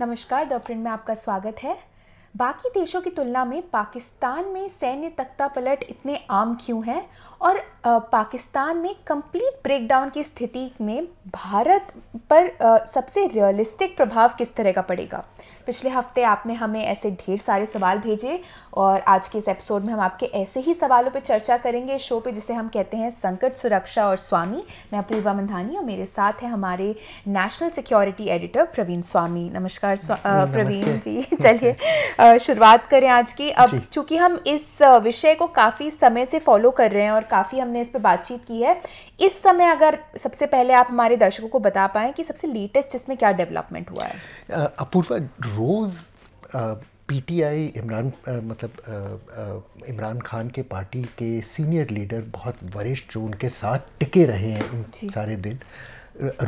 नमस्कार the print में आपका स्वागत है बाकी देशों की तुलना में पाकिस्तान में सैन्य तख्ता पलट इतने आम क्यों हैं और पाकिस्तान में कंप्लीट ब्रेकडाउन की स्थिति में भारत पर सबसे रियलिस्टिक प्रभाव किस तरह का पड़ेगा पिछले हफ्ते आपने हमें ऐसे ढेर सारे सवाल भेजे और आज के इस एपिसोड में हम आपके ऐसे ही सवालों पर चर्चा करेंगे शो पे जिसे हम कहते हैं संकट सुरक्षा और स्वामी मैं पूर्वा मंधानी और मेरे साथ हैं हमारे national security editor Praveen Swami नमस्कार स्वा, प्रवीण जी चलिए शुरुआत करें आज की अब चूंकि हम इस विषय को काफ़ी समय से फॉलो कर रहे हैं और काफ़ी हमने इस पर बातचीत की है इस समय अगर सबसे पहले आप हमारे दर्शकों को बता पाएं कि सबसे लेटेस्ट इसमें क्या डेवलपमेंट हुआ है अपूर्वा रोज़ पीटीआई इमरान मतलब इमरान खान के पार्टी के सीनियर लीडर बहुत वरिष्ठ जो उनके साथ टिके रहे हैं सारे दिन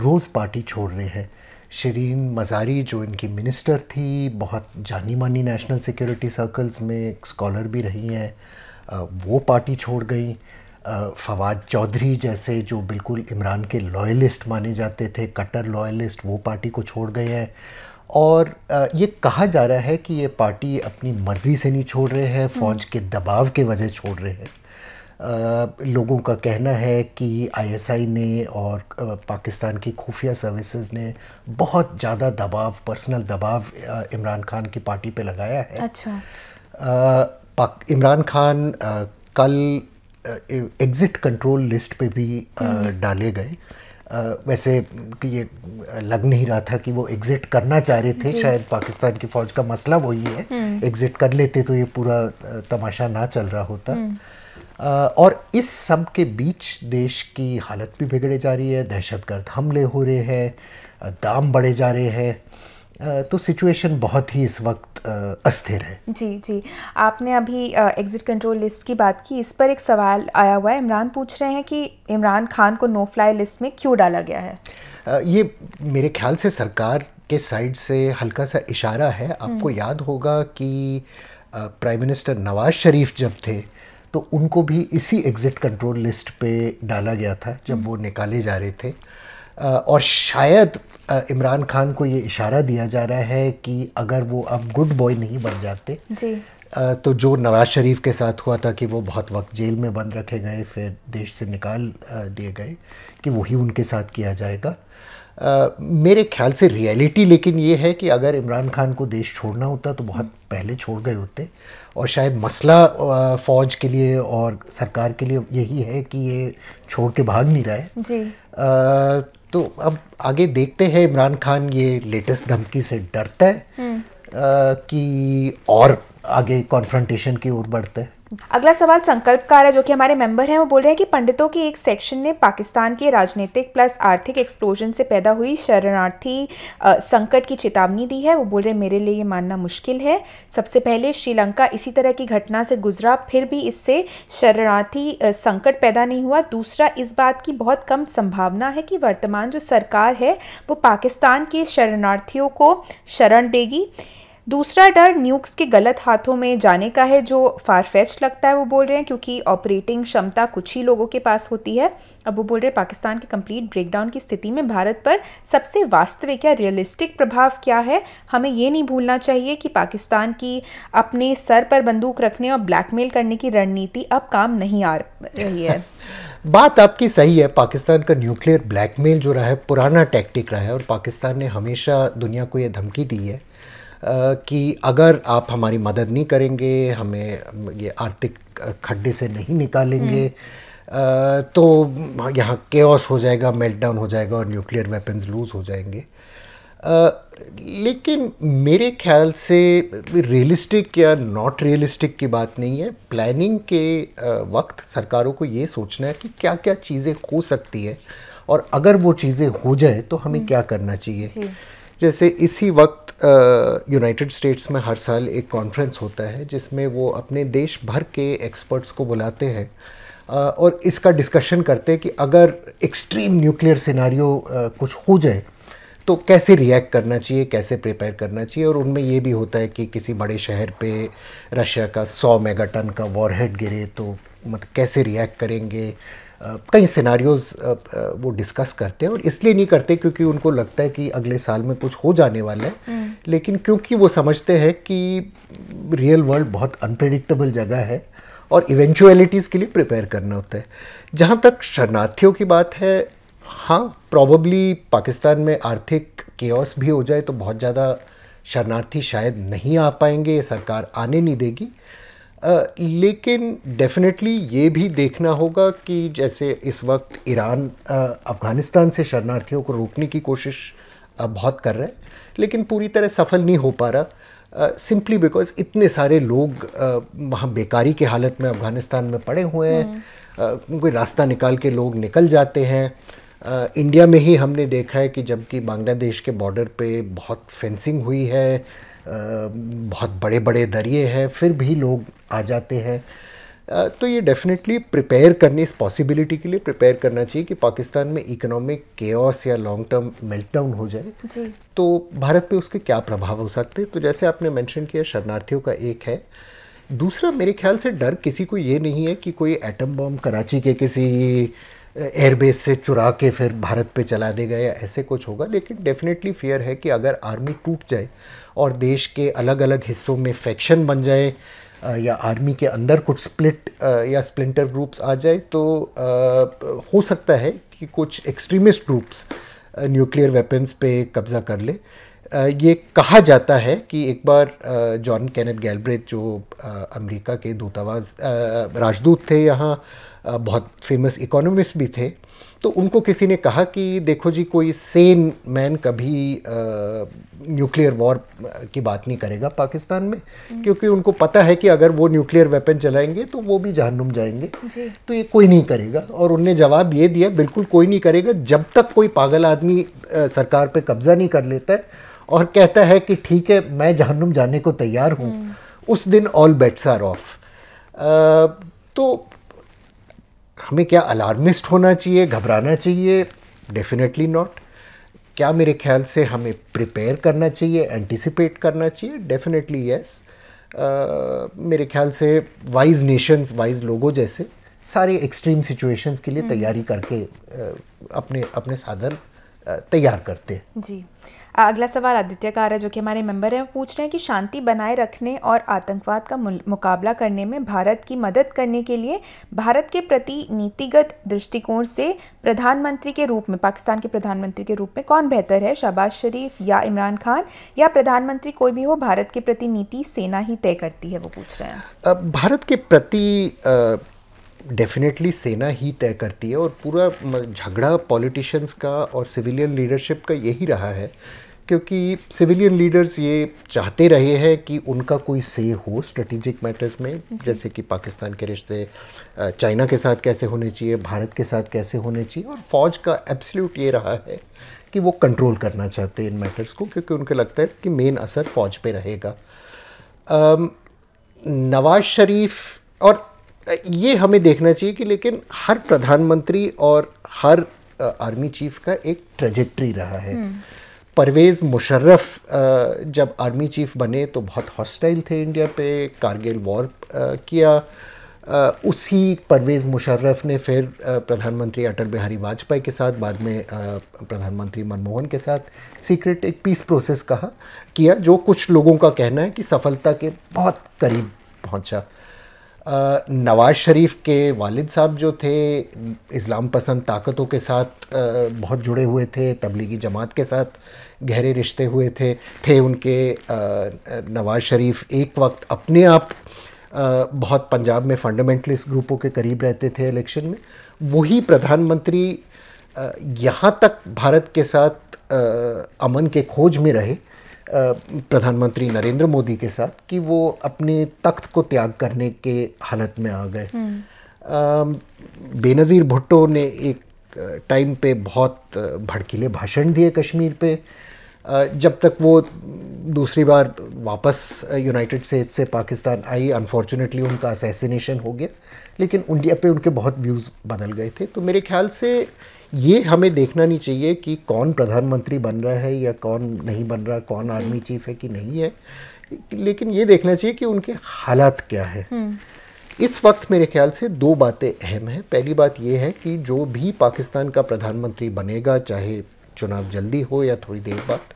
रोज़ पार्टी छोड़ रहे हैं शरीन मज़ारी जो इनकी मिनिस्टर थी बहुत जानी मानी नेशनल सिक्योरिटी सर्कल्स में स्कॉलर भी रही हैं वो पार्टी छोड़ गई फवाद चौधरी जैसे जो बिल्कुल इमरान के लॉयलिस्ट माने जाते थे कट्टर लॉयलिस्ट वो पार्टी को छोड़ गए हैं और ये कहा जा रहा है कि ये पार्टी अपनी मर्ज़ी से नहीं छोड़ रहे हैं हम्म। फ़ौज के दबाव के वजह छोड़ रहे हैं लोगों का कहना है कि आईएसआई ने और पाकिस्तान की खुफिया सर्विसेज ने बहुत ज़्यादा दबाव पर्सनल दबाव इमरान खान की पार्टी पे लगाया है अच्छा इमरान खान कल एग्ज़िट कंट्रोल लिस्ट पे भी हम्म। डाले गए आ, वैसे ये लग नहीं रहा था कि वो एग्ज़िट करना चाह रहे थे शायद पाकिस्तान की फ़ौज का मसला वही है हम्म। एग्ज़िट कर लेते तो ये पूरा तमाशा ना चल रहा होता हम्म। और इस सब के बीच देश की हालत भी बिगड़े जा रही है दहशतगर्द हमले हो रहे हैं दाम बढ़े जा रहे हैं तो सिचुएशन बहुत ही इस वक्त अस्थिर है जी जी आपने अभी एग्ज़िट कंट्रोल लिस्ट की बात की इस पर एक सवाल आया हुआ है इमरान पूछ रहे हैं कि इमरान खान को नो फ्लाई लिस्ट में क्यों डाला गया है ये मेरे ख्याल से सरकार के साइड से हल्का सा इशारा है आपको हम्म। याद होगा कि प्राइम मिनिस्टर नवाज शरीफ जब थे तो उनको भी इसी एग्ज़िट कंट्रोल लिस्ट पे डाला गया था जब वो निकाले जा रहे थे और शायद इमरान खान को ये इशारा दिया जा रहा है कि अगर वो अब गुड बॉय नहीं बन जाते जी तो जो नवाज़ शरीफ के साथ हुआ था कि वो बहुत वक्त जेल में बंद रखे गए फिर देश से निकाल दिए गए कि वही उनके साथ किया जाएगा आ, मेरे ख्याल से रियलिटी लेकिन ये है कि अगर इमरान खान को देश छोड़ना होता तो बहुत पहले छोड़ गए होते और शायद मसला फ़ौज के लिए और सरकार के लिए यही है कि ये छोड़ के भाग नहीं रहा है जी। आ, तो अब आगे देखते हैं इमरान खान ये लेटेस्ट धमकी से डरता है आ, हम्म। कि और आगे कॉन्फ्रंटेशन की ओर बढ़ता है अगला सवाल संकल्पकार है जो कि हमारे मेंबर हैं वो बोल रहे हैं कि पंडितों के एक सेक्शन ने पाकिस्तान के राजनीतिक प्लस आर्थिक एक्सप्लोजन से पैदा हुई शरणार्थी संकट की चेतावनी दी है वो बोल रहे हैं मेरे लिए ये मानना मुश्किल है सबसे पहले श्रीलंका इसी तरह की घटना से गुजरा फिर भी इससे शरणार्थी संकट पैदा नहीं हुआ दूसरा इस बात की बहुत कम संभावना है कि वर्तमान जो सरकार है वो पाकिस्तान के शरणार्थियों को शरण देगी दूसरा डर न्यूक्स के गलत हाथों में जाने का है जो फारफेच लगता है वो बोल रहे हैं क्योंकि ऑपरेटिंग क्षमता कुछ ही लोगों के पास होती है अब वो बोल रहे हैं पाकिस्तान के कंप्लीट ब्रेकडाउन की स्थिति में भारत पर सबसे वास्तविक या रियलिस्टिक प्रभाव क्या है हमें ये नहीं भूलना चाहिए कि पाकिस्तान की अपने सर पर बंदूक रखने और ब्लैकमेल करने की रणनीति अब काम नहीं आ रही है बात आपकी सही है पाकिस्तान का न्यूक्लियर ब्लैकमेल जो रहा है पुराना टैक्टिक रहा है और पाकिस्तान ने हमेशा दुनिया को यह धमकी दी है कि अगर आप हमारी मदद नहीं करेंगे हमें ये आर्थिक खड्डे से नहीं निकालेंगे हम्म। तो यहाँ केओस हो जाएगा मेल्टडाउन हो जाएगा और न्यूक्लियर वेपन्स लूज़ हो जाएंगे आ, लेकिन मेरे ख्याल से रियलिस्टिक या नॉट रियलिस्टिक की बात नहीं है प्लानिंग के वक्त सरकारों को ये सोचना है कि क्या क्या चीज़ें हो सकती है और अगर वो चीज़ें हो जाए तो हमें हम्म। क्या करना चाहिए जैसे इसी वक्त यूनाइटेड स्टेट्स में हर साल एक कॉन्फ्रेंस होता है जिसमें वो अपने देश भर के एक्सपर्ट्स को बुलाते हैं और इसका डिस्कशन करते हैं कि अगर एक्सट्रीम न्यूक्लियर सिनारियो कुछ हो जाए तो कैसे रिएक्ट करना चाहिए कैसे प्रिपेयर करना चाहिए और उनमें ये भी होता है कि किसी बड़े शहर पे रशिया का 100 मेगाटन का वॉरहेड गिरे तो मतलब कैसे रिएक्ट करेंगे कई सिनारियोज वो डिस्कस करते हैं और इसलिए नहीं करते क्योंकि उनको लगता है कि अगले साल में कुछ हो जाने वाला है हम्म। लेकिन क्योंकि वो समझते हैं कि रियल वर्ल्ड बहुत अनप्रडिक्टेबल जगह है और इवेंचुअलिटीज़ के लिए प्रिपेयर करना होता है जहाँ तक शरणार्थियों की बात है हाँ प्रॉबली पाकिस्तान में आर्थिक केस भी हो जाए तो बहुत ज़्यादा शरणार्थी शायद नहीं आ पाएंगे सरकार आने नहीं देगी लेकिन डेफिनेटली ये भी देखना होगा कि जैसे इस वक्त ईरान अफ़गानिस्तान से शरणार्थियों को रोकने की कोशिश बहुत कर रहा है लेकिन पूरी तरह सफल नहीं हो पा रहा सिंपली बिकॉज इतने सारे लोग वहाँ बेकारी की हालत में अफ़गानिस्तान में पड़े हुए हैं हम्म। कोई रास्ता निकाल के लोग निकल जाते हैं इंडिया में ही हमने देखा है कि जबकि बांग्लादेश के बॉर्डर पे बहुत फेंसिंग हुई है बहुत बड़े बड़े दरिए हैं फिर भी लोग आ जाते हैं तो ये डेफिनेटली प्रिपेयर करने इस पॉसिबिलिटी के लिए प्रिपेयर करना चाहिए कि पाकिस्तान में इकोनॉमिक केयस या लॉन्ग टर्म मेल्टडाउन हो जाए जी। तो भारत पे उसके क्या प्रभाव हो सकते हैं तो जैसे आपने मेंशन किया शरणार्थियों का एक है दूसरा मेरे ख्याल से डर किसी को ये नहीं है कि कोई एटम बम कराची के किसी एयरबेस से चुरा के फिर भारत पे चला देगा या ऐसे कुछ होगा लेकिन डेफिनेटली फियर है कि अगर आर्मी टूट जाए और देश के अलग अलग हिस्सों में फैक्शन बन जाए या आर्मी के अंदर कुछ स्प्लिट या स्प्लिंटर ग्रुप्स आ जाए तो हो सकता है कि कुछ एक्सट्रीमिस्ट ग्रुप्स न्यूक्लियर वेपन्स पे कब्ज़ा कर ले ये कहा जाता है कि एक बार जॉन कैनेथ गैलब्रेथ जो अमेरिका के दूतावास राजदूत थे यहाँ बहुत फेमस इकोनॉमिस्ट भी थे तो उनको किसी ने कहा कि देखो जी कोई सेन मैन कभी न्यूक्लियर वॉर की बात नहीं करेगा पाकिस्तान में हम्म। क्योंकि उनको पता है कि अगर वो न्यूक्लियर वेपन चलाएंगे तो वो भी जहनुम जाएंगे तो ये कोई नहीं करेगा और उनने जवाब ये दिया बिल्कुल कोई नहीं करेगा जब तक कोई पागल आदमी सरकार पर कब्जा नहीं कर लेता है और कहता है कि ठीक है मैं जहनुम जाने को तैयार हूँ हम्म। उस दिन ऑल बेट्स आर ऑफ तो हमें क्या अलार्मिस्ट होना चाहिए घबराना चाहिए डेफिनेटली नॉट क्या मेरे ख्याल से हमें प्रिपेयर करना चाहिए एंटिसिपेट करना चाहिए डेफिनेटली यस yes. मेरे ख्याल से वाइज नेशंस वाइज लोगों जैसे सारे एक्सट्रीम सिचुएशंस के लिए हम्म। तैयारी करके अपने अपने साधन तैयार करते हैं जी अगला सवाल आदित्य कार है जो कि हमारे मेंबर हैं वो पूछ रहे हैं कि शांति बनाए रखने और आतंकवाद का मुकाबला करने में भारत की मदद करने के लिए भारत के प्रति नीतिगत दृष्टिकोण से प्रधानमंत्री के रूप में पाकिस्तान के प्रधानमंत्री के रूप में कौन बेहतर है शहबाज शरीफ या इमरान खान या प्रधानमंत्री कोई भी हो भारत के प्रति नीति सेना ही तय करती है वो पूछ रहे हैं भारत के प्रति डेफिनेटली सेना ही तय करती है और पूरा झगड़ा पॉलिटिशियंस का और सिविलियन लीडरशिप का यही रहा है क्योंकि सिविलियन लीडर्स ये चाहते रहे हैं कि उनका कोई से हो स्ट्रेटेजिक मैटर्स में जैसे कि पाकिस्तान के रिश्ते चाइना के साथ कैसे होने चाहिए भारत के साथ कैसे होने चाहिए और फ़ौज का एब्सल्यूट ये रहा है कि वो कंट्रोल करना चाहते हैं इन मैटर्स को क्योंकि उनको लगता है कि मेन असर फ़ौज पे रहेगा नवाज शरीफ और ये हमें देखना चाहिए कि लेकिन हर प्रधानमंत्री और हर आर्मी चीफ का एक ट्रेजेक्ट्री रहा है हम्म। परवेज़ मुशर्रफ जब आर्मी चीफ बने तो बहुत हॉस्टाइल थे इंडिया पे कारगिल वॉर किया उसी परवेज़ मुशर्रफ ने फिर प्रधानमंत्री अटल बिहारी वाजपेयी के साथ बाद में प्रधानमंत्री मनमोहन के साथ सीक्रेट एक पीस प्रोसेस कहा किया जो कुछ लोगों का कहना है कि सफलता के बहुत करीब पहुंचा नवाज़ शरीफ के वालिद साहब जो थे इस्लाम पसंद ताकतों के साथ बहुत जुड़े हुए थे तबलीगी जमात के साथ गहरे रिश्ते हुए थे थे उनके नवाज शरीफ एक वक्त अपने आप बहुत पंजाब में फंडामेंटलिस्ट ग्रुपों के करीब रहते थे इलेक्शन में वही प्रधानमंत्री यहाँ तक भारत के साथ अमन के खोज में रहे प्रधानमंत्री नरेंद्र मोदी के साथ कि वो अपने तख्त को त्याग करने के हालत में आ गए हम्म। बेनज़ीर भुट्टो ने एक टाइम पे बहुत भड़कीले भाषण दिए कश्मीर पे जब तक वो दूसरी बार वापस यूनाइटेड स्टेट से पाकिस्तान आई अनफॉर्चुनेटली उनका असैसिनेशन हो गया लेकिन इंडिया पे उनके बहुत व्यूज़ बदल गए थे तो मेरे ख्याल से ये हमें देखना नहीं चाहिए कि कौन प्रधानमंत्री बन रहा है या कौन नहीं बन रहा कौन आर्मी चीफ है कि नहीं है लेकिन ये देखना चाहिए कि उनके हालात क्या है हम्म। इस वक्त मेरे ख्याल से दो बातें अहम हैं पहली बात ये है कि जो भी पाकिस्तान का प्रधानमंत्री बनेगा चाहे चुनाव जल्दी हो या थोड़ी देर बाद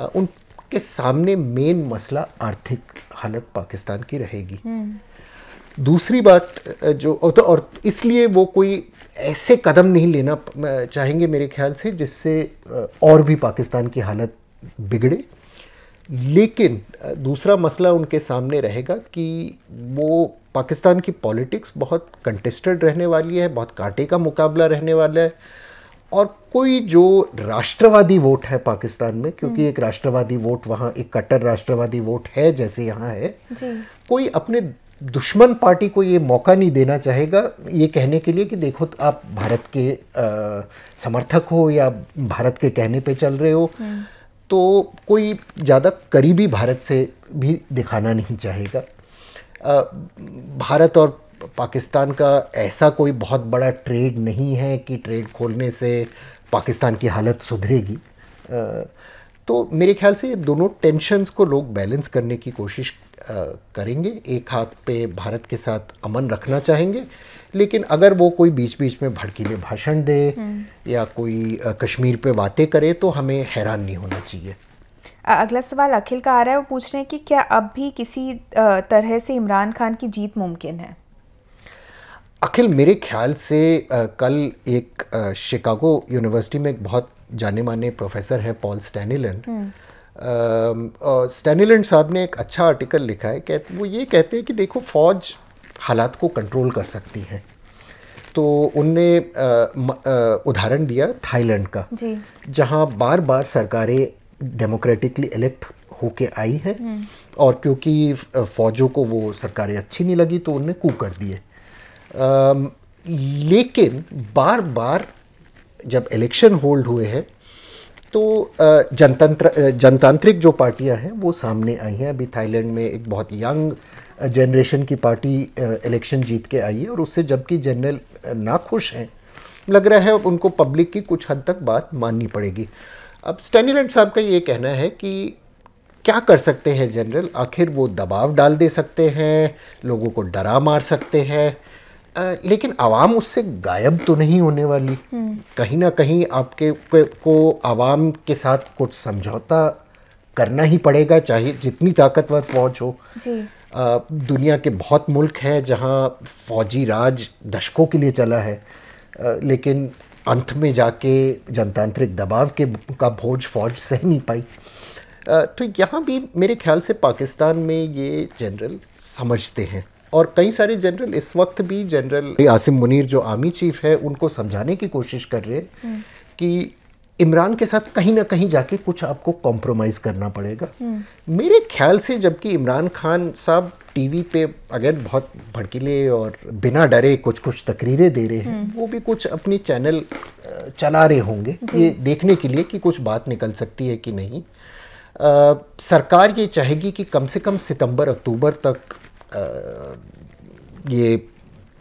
उनके सामने मेन मसला आर्थिक हालत पाकिस्तान की रहेगी हम्म। दूसरी बात जो तो और इसलिए वो कोई ऐसे कदम नहीं लेना चाहेंगे मेरे ख्याल से जिससे और भी पाकिस्तान की हालत बिगड़े लेकिन दूसरा मसला उनके सामने रहेगा कि वो पाकिस्तान की पॉलिटिक्स बहुत कंटेस्टेड रहने वाली है बहुत कांटे का मुकाबला रहने वाला है और कोई जो राष्ट्रवादी वोट है पाकिस्तान में क्योंकि हम्म। एक राष्ट्रवादी वोट वहाँ एक कट्टर राष्ट्रवादी वोट है जैसे यहाँ है जी। कोई अपने दुश्मन पार्टी को ये मौका नहीं देना चाहेगा ये कहने के लिए कि देखो आप भारत के आ, समर्थक हो या भारत के कहने पे चल रहे हो हम्म। तो कोई ज़्यादा करीबी भारत से भी दिखाना नहीं चाहेगा आ, भारत और पाकिस्तान का ऐसा कोई बहुत बड़ा ट्रेड नहीं है कि ट्रेड खोलने से पाकिस्तान की हालत सुधरेगी तो मेरे ख्याल से ये दोनों टेंशन्स को लोग बैलेंस करने की कोशिश करेंगे एक हाथ पे भारत के साथ अमन रखना चाहेंगे लेकिन अगर वो कोई बीच बीच में भड़कीले भाषण दे हम्म। या कोई कश्मीर पे बातें करे तो हमें हैरान नहीं होना चाहिए अगला सवाल अखिल का आ रहा है वो पूछ रहे हैं कि क्या अब भी किसी तरह से इमरान खान की जीत मुमकिन है अखिल मेरे ख्याल से आ, कल एक शिकागो यूनिवर्सिटी में एक बहुत जाने माने प्रोफेसर हैं पॉल स्टैनिलैंड हम्म। स्टैनिलैंड साहब ने एक अच्छा आर्टिकल लिखा है कहते वो ये कहते हैं कि देखो फ़ौज हालात को कंट्रोल कर सकती है तो उनने उदाहरण दिया थाईलैंड का जहाँ बार बार सरकारें डेमोक्रेटिकली इलेक्ट होके आई है हम्म। और क्योंकि फ़ौजों को वो सरकारें अच्छी नहीं लगी तो उनने कू कर दिए लेकिन बार बार जब इलेक्शन होल्ड हुए हैं तो जनतंत्र जनतांत्रिक जो पार्टियां हैं वो सामने आई हैं अभी थाईलैंड में एक बहुत यंग जनरेशन की पार्टी इलेक्शन जीत के आई है और उससे जबकि जनरल ना खुश हैं लग रहा है अब उनको पब्लिक की कुछ हद तक बात माननी पड़ेगी अब स्टेनिलैंड साहब का ये कहना है कि क्या कर सकते हैं जनरल आखिर वो दबाव डाल दे सकते हैं लोगों को डरा मार सकते हैं आ, लेकिन आवाम उससे गायब तो नहीं होने वाली हम्म। कहीं ना कहीं आपके को आवाम के साथ कुछ समझौता करना ही पड़ेगा चाहे जितनी ताकतवर फौज हो जी। आ, दुनिया के बहुत मुल्क हैं जहाँ फौजी राज दशकों के लिए चला है आ, लेकिन अंत में जाके जनतांत्रिक दबाव के का भोज फौज सह नहीं पाई तो यहाँ भी मेरे ख्याल से पाकिस्तान में ये जनरल समझते हैं और कई सारे जनरल इस वक्त भी जनरल आसिम मुनीर जो आर्मी चीफ है उनको समझाने की कोशिश कर रहे हैं हम्म। कि इमरान के साथ कहीं ना कहीं जाके कुछ आपको कॉम्प्रोमाइज़ करना पड़ेगा हम्म। मेरे ख्याल से जबकि इमरान खान साहब टीवी पे अगर बहुत भड़कीले और बिना डरे कुछ कुछ तकरीरें दे रहे हैं हम्म। वो भी कुछ अपनी चैनल चला रहे होंगे ये देखने के लिए कि कुछ बात निकल सकती है कि नहीं आ, सरकार ये चाहेगी कि कम से कम सितंबर अक्टूबर तक ये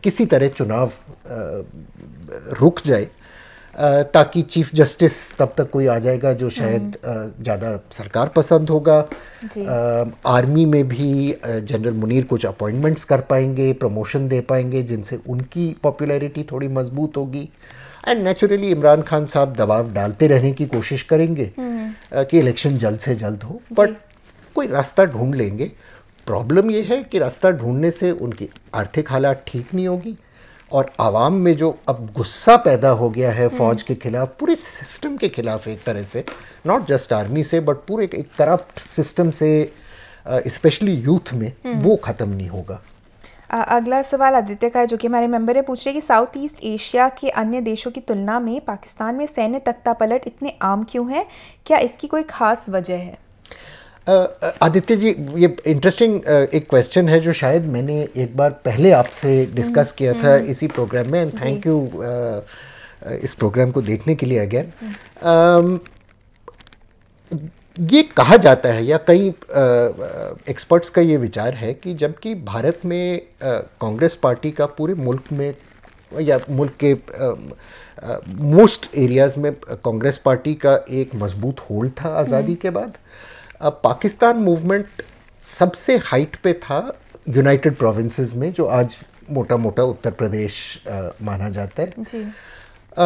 किसी तरह चुनाव रुक जाए ताकि चीफ जस्टिस तब तक कोई आ जाएगा जो हम्म। शायद ज़्यादा सरकार पसंद होगा आर्मी में भी जनरल मुनीर कुछ अपॉइंटमेंट्स कर पाएंगे प्रमोशन दे पाएंगे जिनसे उनकी पॉपुलैरिटी थोड़ी मजबूत होगी एंड नेचुरली इमरान खान साहब दबाव डालते रहने की कोशिश करेंगे हम्म। कि इलेक्शन जल्द से जल्द हो बट कोई रास्ता ढूंढ लेंगे प्रॉब्लम ये है कि रास्ता ढूंढने से उनकी आर्थिक हालात ठीक नहीं होगी और आवाम में जो अब गुस्सा पैदा हो गया है हम्म। फौज के खिलाफ पूरे सिस्टम के खिलाफ एक तरह से नॉट जस्ट आर्मी से बट पूरे एक करप्ट सिस्टम से स्पेशली यूथ में हम्म। वो ख़त्म नहीं होगा अगला सवाल आदित्य का है जो कि हमारे मेंबर है पूछ रहे कि साउथ ईस्ट एशिया के अन्य देशों की तुलना में पाकिस्तान में सैन्य तख्ता पलट इतने आम क्यों हैं क्या इसकी कोई खास वजह है आदित्य जी ये इंटरेस्टिंग एक क्वेश्चन है जो शायद मैंने एक बार पहले आपसे डिस्कस हम्म, किया था हम्म। इसी प्रोग्राम में एंड थैंक यू इस प्रोग्राम को देखने के लिए हम्म। अगेन ये कहा जाता है या कई एक्सपर्ट्स का ये विचार है कि जबकि भारत में कांग्रेस पार्टी का पूरे मुल्क में या मुल्क के मोस्ट एरियाज़ में कांग्रेस पार्टी का एक मजबूत होल्ड था आज़ादी के बाद अब पाकिस्तान मूवमेंट सबसे हाइट पे था यूनाइटेड प्रोविंसेस में जो आज मोटा मोटा उत्तर प्रदेश आ, माना जाता है जी। आ,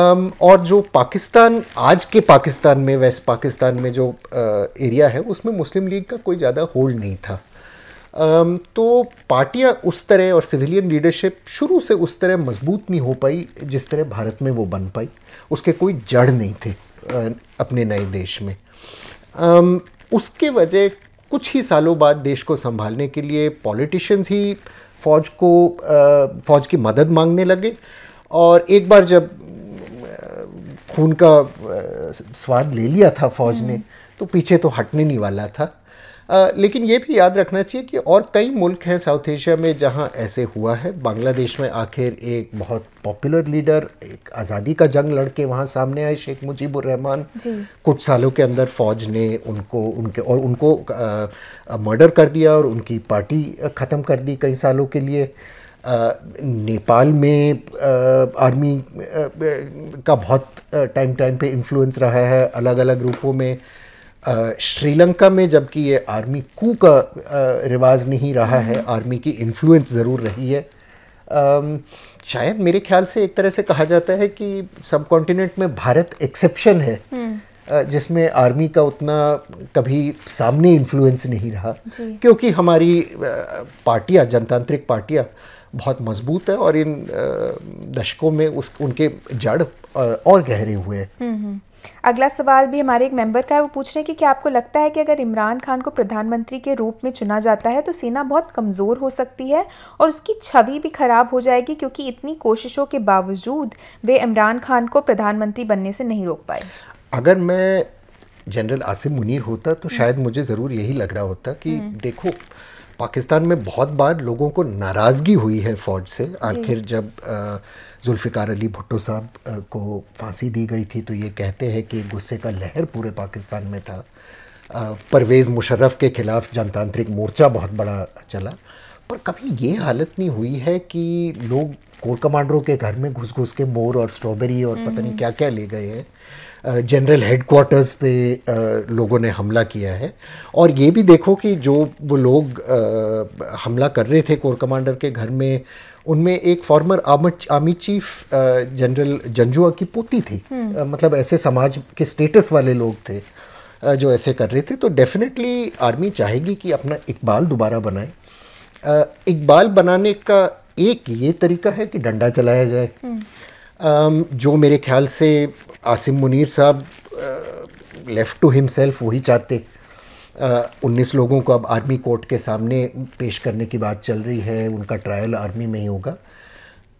और जो पाकिस्तान आज के पाकिस्तान में वेस्ट पाकिस्तान में जो आ, एरिया है उसमें मुस्लिम लीग का कोई ज़्यादा होल्ड नहीं था um, तो पार्टियां उस तरह और सिविलियन लीडरशिप शुरू से उस तरह मजबूत नहीं हो पाई जिस तरह भारत में वो बन पाई उसके कोई जड़ नहीं थे आ, अपने नए देश में उसके वजह कुछ ही सालों बाद देश को संभालने के लिए पॉलिटिशियंस ही फ़ौज को फ़ौज की मदद मांगने लगे और एक बार जब खून का स्वाद ले लिया था फ़ौज ने हम्म। तो पीछे तो हटने नहीं वाला था लेकिन ये भी याद रखना चाहिए कि और कई मुल्क हैं साउथ एशिया में जहाँ ऐसे हुआ है बांग्लादेश में आखिर एक बहुत पॉपुलर लीडर एक आज़ादी का जंग लड़के वहाँ सामने आए शेख मुजीबुर रहमान कुछ सालों के अंदर फ़ौज ने उनको उनके और उनको मर्डर कर दिया और उनकी पार्टी ख़त्म कर दी कई सालों के लिए आ, नेपाल में आ, आर्मी आ, का बहुत टाइम टाइम पे इन्फ्लुएंस रहा है अलग अलग रूपों में श्रीलंका में जबकि ये आर्मी कू का रिवाज नहीं रहा है हम्म। आर्मी की इन्फ्लुएंस ज़रूर रही है शायद मेरे ख्याल से एक तरह से कहा जाता है कि सब कॉन्टिनेंट में भारत एक्सेप्शन है हम्म। जिसमें आर्मी का उतना कभी सामने इन्फ्लुएंस नहीं रहा क्योंकि हमारी पार्टियां जनतांत्रिक पार्टियां बहुत मजबूत है और इन दशकों में उस उनके जड़ और गहरे हुए हैं हम्म, अगला सवाल भी हमारे एक मेंबर का है वो पूछ रहे हैं कि क्या आपको लगता है कि अगर इमरान खान को प्रधानमंत्री के रूप में चुना जाता है तो सेना बहुत कमज़ोर हो सकती है और उसकी छवि भी खराब हो जाएगी क्योंकि इतनी कोशिशों के बावजूद वे इमरान खान को प्रधानमंत्री बनने से नहीं रोक पाए अगर मैं जनरल आसिम मुनीर होता तो हम्म। शायद मुझे ज़रूर यही लग रहा होता कि हम्म। देखो पाकिस्तान में बहुत बार लोगों को नाराज़गी हुई है फ़ौज से आखिर जब जुल्फ़िकार अली भुट्टो साहब को फांसी दी गई थी तो ये कहते हैं कि गुस्से का लहर पूरे पाकिस्तान में था परवेज़ मुशर्रफ के ख़िलाफ़ जनतांत्रिक मोर्चा बहुत बड़ा चला पर कभी ये हालत नहीं हुई है कि लोग कोर कमांडरों के घर में घुस घुस के मोर और स्ट्रॉबेरी और पता नहीं हम्म। क्या क्या ले गए हैं जनरल हेडक्वार्टर्स पे लोगों ने हमला किया है और ये भी देखो कि जो वो लोग हमला कर रहे थे कोर कमांडर के घर में उनमें एक former army chief general Janjua की पोती थी हम्म। मतलब ऐसे समाज के स्टेटस वाले लोग थे जो ऐसे कर रहे थे तो डेफिनेटली आर्मी चाहेगी कि अपना इकबाल दोबारा बनाए इकबाल बनाने का एक ये तरीका है कि डंडा चलाया जाए हम्म। Um, जो मेरे ख्याल से आसिम मुनीर साहब लेफ़्ट टू हिमसेल्फ वही चाहते uh, उन्नीस लोगों को अब आर्मी कोर्ट के सामने पेश करने की बात चल रही है उनका ट्रायल आर्मी में ही होगा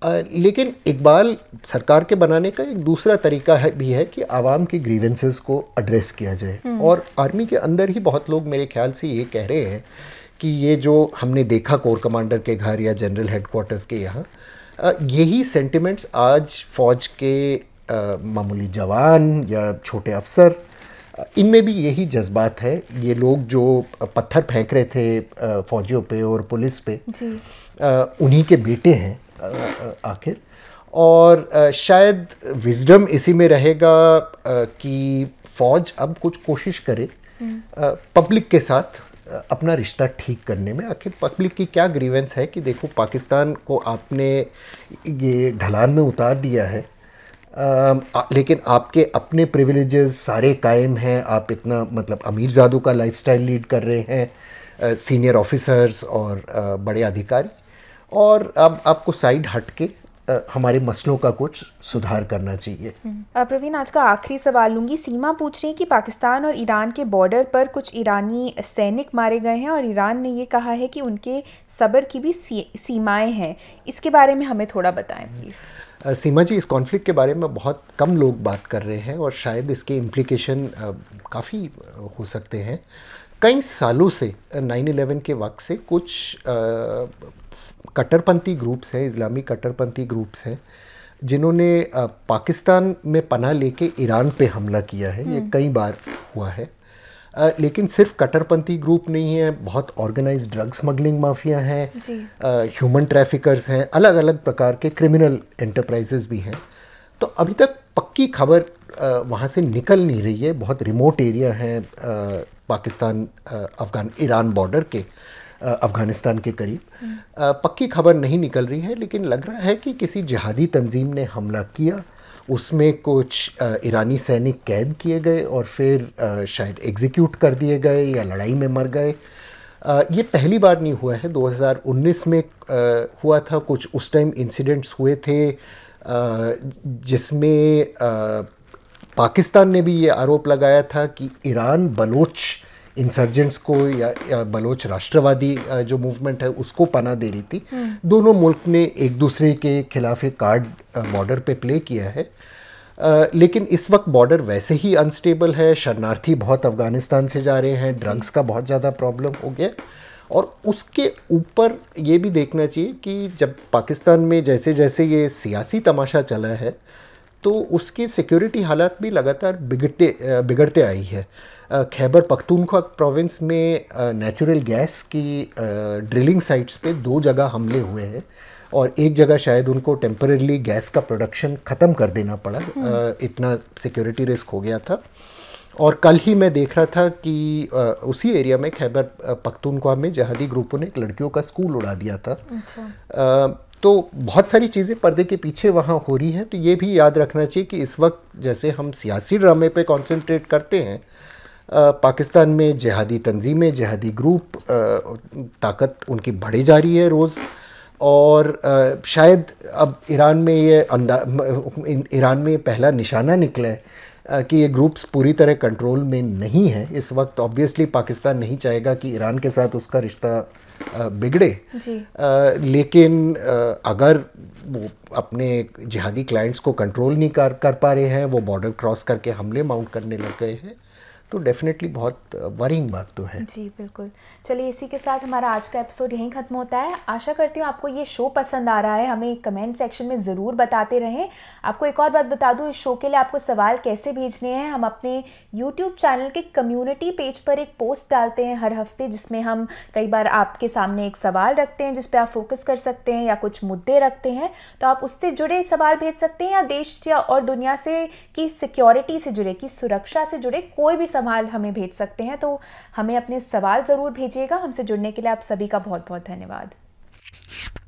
आ, uh, लेकिन इकबाल सरकार के बनाने का एक दूसरा तरीका है भी है कि आवाम की ग्रीवेंसेस को एड्रेस किया जाए हम्म। और आर्मी के अंदर ही बहुत लोग मेरे ख्याल से ये कह रहे हैं कि ये जो हमने देखा कोर कमांडर के घर या जनरल हेडकोार्टर्स के यहाँ यही सेंटिमेंट्स आज फौज के मामूली जवान या छोटे अफसर इनमें भी यही जज्बात है ये लोग जो पत्थर फेंक रहे थे फौजियों पे और पुलिस पे उन्हीं के बेटे हैं आखिर और शायद विजडम इसी में रहेगा कि फौज अब कुछ कोशिश करे पब्लिक हम्म। के साथ अपना रिश्ता ठीक करने में आखिर पब्लिक की क्या ग्रीवेंस है कि देखो पाकिस्तान को आपने ये ढलान में उतार दिया है आ, लेकिन आपके अपने प्रिविलेजेस सारे कायम हैं आप इतना मतलब अमीर जादू का लाइफस्टाइल लीड कर रहे हैं आ, सीनियर ऑफिसर्स और आ, बड़े अधिकारी और अब आप, आपको साइड हट के हमारे मसलों का कुछ सुधार करना चाहिए हम्म। प्रवीण आज का आखिरी सवाल लूँगी सीमा पूछ रही है कि पाकिस्तान और ईरान के बॉर्डर पर कुछ ईरानी सैनिक मारे गए हैं और ईरान ने ये कहा है कि उनके सबर की भी सी, सीमाएं हैं इसके बारे में हमें थोड़ा बताएं प्लीज़ सीमा जी इस कॉन्फ्लिक्ट के बारे में बहुत कम लोग बात कर रहे हैं और शायद इसके इम्प्लीकेशन काफ़ी हो सकते हैं कई सालों से नाइन इलेवन के वक्त से कुछ कट्टरपंथी ग्रुप्स हैं इस्लामी कट्टरपंथी ग्रुप्स हैं जिन्होंने पाकिस्तान में पना लेके ईरान पे हमला किया है ये हम्म। कई बार हुआ है लेकिन सिर्फ कट्टरपंथी ग्रुप नहीं है बहुत ऑर्गेनाइज ड्रग स्मगलिंग माफिया हैं ह्यूमन ट्रैफिकर्स हैं अलग अलग प्रकार के क्रिमिनल एंटरप्राइजेस भी हैं तो अभी तक पक्की खबर वहाँ से निकल नहीं रही है बहुत रिमोट एरिया है पाकिस्तान अफगान ईरान बॉर्डर के अफ़गानिस्तान के करीब पक्की खबर नहीं निकल रही है लेकिन लग रहा है कि किसी जिहादी तंजीम ने हमला किया उसमें कुछ ईरानी सैनिक कैद किए गए और फिर शायद एग्जीक्यूट कर दिए गए या लड़ाई में मर गए ये पहली बार नहीं हुआ है 2019 में हुआ था कुछ उस टाइम इंसिडेंट्स हुए थे जिसमें पाकिस्तान ने भी ये आरोप लगाया था कि ईरान बलोच इंसर्जेंट्स को या, या बलोच राष्ट्रवादी जो मूवमेंट है उसको पना दे रही थी हम्म। दोनों मुल्क ने एक दूसरे के खिलाफ एक कार्ड बॉर्डर पे प्ले किया है आ, लेकिन इस वक्त बॉर्डर वैसे ही अनस्टेबल है शरणार्थी बहुत अफ़गानिस्तान से जा रहे हैं ड्रग्स का बहुत ज़्यादा प्रॉब्लम हो गया और उसके ऊपर ये भी देखना चाहिए कि जब पाकिस्तान में जैसे जैसे ये सियासी तमाशा चला है तो उसकी सिक्योरिटी हालात भी लगातार बिगड़ते बिगड़ते आई है खैबर पख्तूनख्वा प्रोविंस में नेचुरल गैस की ड्रिलिंग साइट्स पे दो जगह हमले हुए हैं और एक जगह शायद उनको टेम्परेली गैस का प्रोडक्शन ख़त्म कर देना पड़ा हम्म। इतना सिक्योरिटी रिस्क हो गया था और कल ही मैं देख रहा था कि उसी एरिया में खैबर पख्तूनख्वा में जहादी ग्रुपों ने एक लड़कियों का स्कूल उड़ा दिया था अच्छा। तो बहुत सारी चीज़ें पर्दे के पीछे वहाँ हो रही हैं तो ये भी याद रखना चाहिए कि इस वक्त जैसे हम सियासी ड्रामे पे कंसंट्रेट करते हैं पाकिस्तान में जहादी तंजीमें जहादी ग्रुप ताकत उनकी बढ़ी जा रही है रोज़ और शायद अब ईरान में ये ईरान में ये पहला निशाना निकला है कि ये ग्रुप्स पूरी तरह कंट्रोल में नहीं है इस वक्त ऑब्वियसली पाकिस्तान नहीं चाहेगा कि ईरान के साथ उसका रिश्ता बिगड़े लेकिन अगर वो अपने जिहादी क्लाइंट्स को कंट्रोल नहीं कर कर पा रहे हैं वो बॉर्डर क्रॉस करके हमले माउंट करने लग गए हैं तो डेफिनेटली बहुत वरिंग बात तो है जी बिल्कुल चलिए इसी के साथ हमारा आज का एपिसोड यहीं ख़त्म होता है आशा करती हूँ आपको ये शो पसंद आ रहा है हमें कमेंट सेक्शन में ज़रूर बताते रहें आपको एक और बात बता दूँ इस शो के लिए आपको सवाल कैसे भेजने हैं हम अपने यूट्यूब चैनल के कम्युनिटी पेज पर एक पोस्ट डालते हैं हर हफ्ते जिसमें हम कई बार आपके सामने एक सवाल रखते हैं जिस पर आप फोकस कर सकते हैं या कुछ मुद्दे रखते हैं तो आप उससे जुड़े सवाल भेज सकते हैं या देश या और दुनिया से की सिक्योरिटी से जुड़े की सुरक्षा से जुड़े कोई भी सवाल सवाल हमें भेज सकते हैं तो हमें अपने सवाल ज़रूर भेजिएगा हमसे जुड़ने के लिए आप सभी का बहुत बहुत धन्यवाद